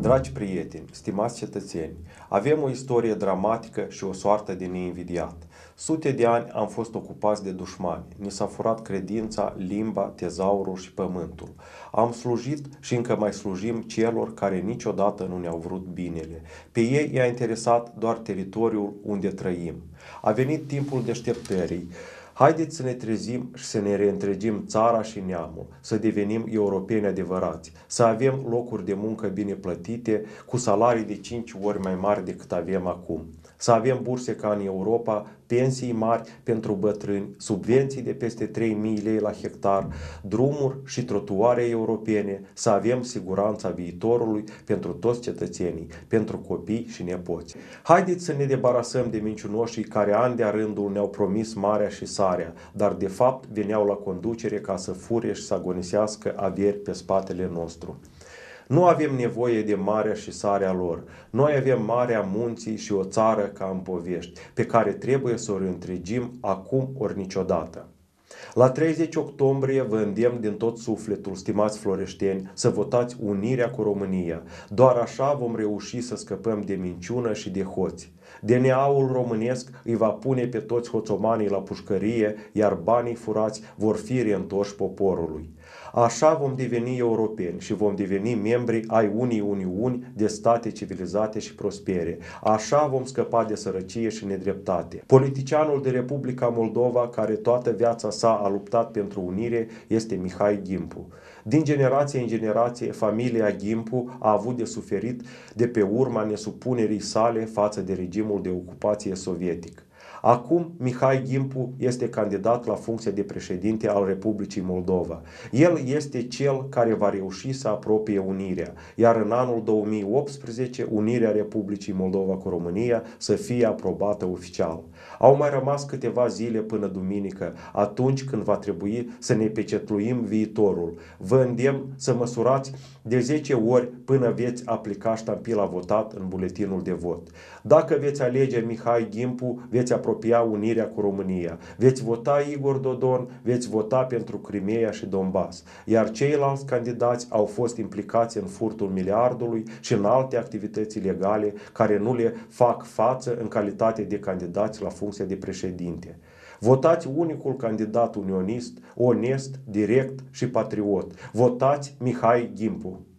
Dragi prieteni, stimați cetățeni, avem o istorie dramatică și o soartă de neinvidiat. Sute de ani am fost ocupați de dușmani. Ni s-a furat credința, limba, tezaurul și pământul. Am slujit și încă mai slujim celor care niciodată nu ne-au vrut binele. Pe ei i-a interesat doar teritoriul unde trăim. A venit timpul deșteptării. Haideți să ne trezim și să ne reîntregim țara și neamul, să devenim europeni adevărați, să avem locuri de muncă bine plătite, cu salarii de 5 ori mai mari decât avem acum, să avem burse ca în Europa pensii mari pentru bătrâni, subvenții de peste 3.000 lei la hectar, drumuri și trotuare europene, să avem siguranța viitorului pentru toți cetățenii, pentru copii și nepoți. Haideți să ne debarasăm de mincinoșii care ani de rândul ne-au promis marea și sarea, dar de fapt veneau la conducere ca să fure și să agonisească averi pe spatele nostru. Nu avem nevoie de marea și sarea lor. Noi avem marea munții și o țară ca în povești, pe care trebuie să o întregim acum ori niciodată. La 30 octombrie vă îndemn din tot sufletul, stimați floreșteni, să votați unirea cu România. Doar așa vom reuși să scăpăm de minciună și de hoți. DNA-ul românesc îi va pune pe toți hoțomanii la pușcărie, iar banii furați vor fi reîntoși poporului. Așa vom deveni europeni și vom deveni membri ai unii uniuni de state civilizate și prospere. Așa vom scăpa de sărăcie și nedreptate. Politicianul de Republica Moldova, care toată viața sa a luptat pentru unire, este Mihai Gimpu. Din generație în generație, familia Gimpu a avut de suferit de pe urma nesupunerii sale față de regimul de ocupație sovietic. Acum Mihai Gimpu este candidat la funcția de președinte al Republicii Moldova. El este cel care va reuși să apropie unirea, iar în anul 2018 unirea Republicii Moldova cu România să fie aprobată oficial. Au mai rămas câteva zile până duminică, atunci când va trebui să ne pecetluim viitorul. Vă îndemn să măsurați de 10 ori până veți aplica ștampila votat în buletinul de vot. Dacă veți alege Mihai Gimpu, veți veți apropia unirea cu România. Veți vota Igor Dodon, veți vota pentru Crimea și Donbass. Iar ceilalți candidați au fost implicați în furtul miliardului și în alte activități ilegale care nu le fac față în calitate de candidați la funcția de președinte. Votați unicul candidat unionist, onest, direct și patriot. Votați Mihai Gimpu.